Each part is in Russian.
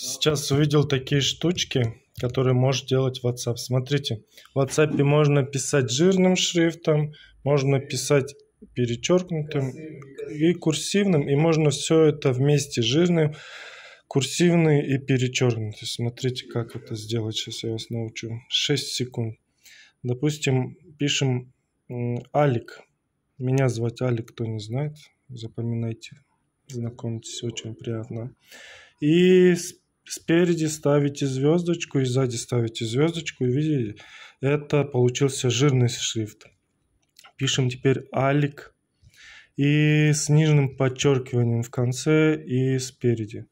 Сейчас увидел такие штучки, которые может делать WhatsApp. Смотрите, в WhatsApp можно писать жирным шрифтом, можно писать перечеркнутым и курсивным, и можно все это вместе жирным, курсивный и перечеркнутый. Смотрите, как это сделать. Сейчас я вас научу. 6 секунд. Допустим, пишем Алик. Меня звать Алик, кто не знает, запоминайте, знакомьтесь, очень приятно. И спереди ставите звездочку и сзади ставите звездочку. И видите, это получился жирный шрифт. Пишем теперь алик и с нижним подчеркиванием в конце и спереди.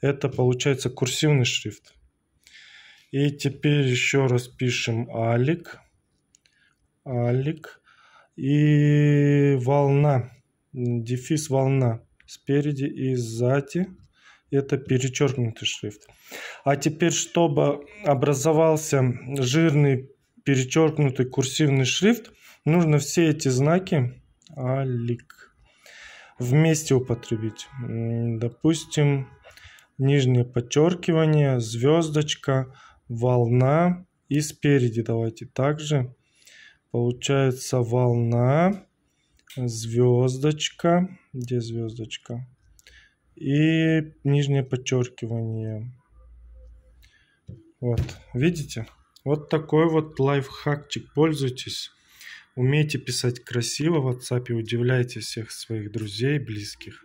Это получается курсивный шрифт. И теперь еще раз пишем алик. Алик. И волна. Дефис волна. Спереди и сзади это перечеркнутый шрифт. А теперь, чтобы образовался жирный перечеркнутый курсивный шрифт, нужно все эти знаки алик вместе употребить. Допустим, нижнее подчеркивание, звездочка, волна и спереди давайте также. Получается волна, звездочка, где звездочка? и нижнее подчеркивание. Вот, видите? Вот такой вот лайфхакчик. Пользуйтесь. Умейте писать красиво в WhatsApp и удивляйте всех своих друзей, близких.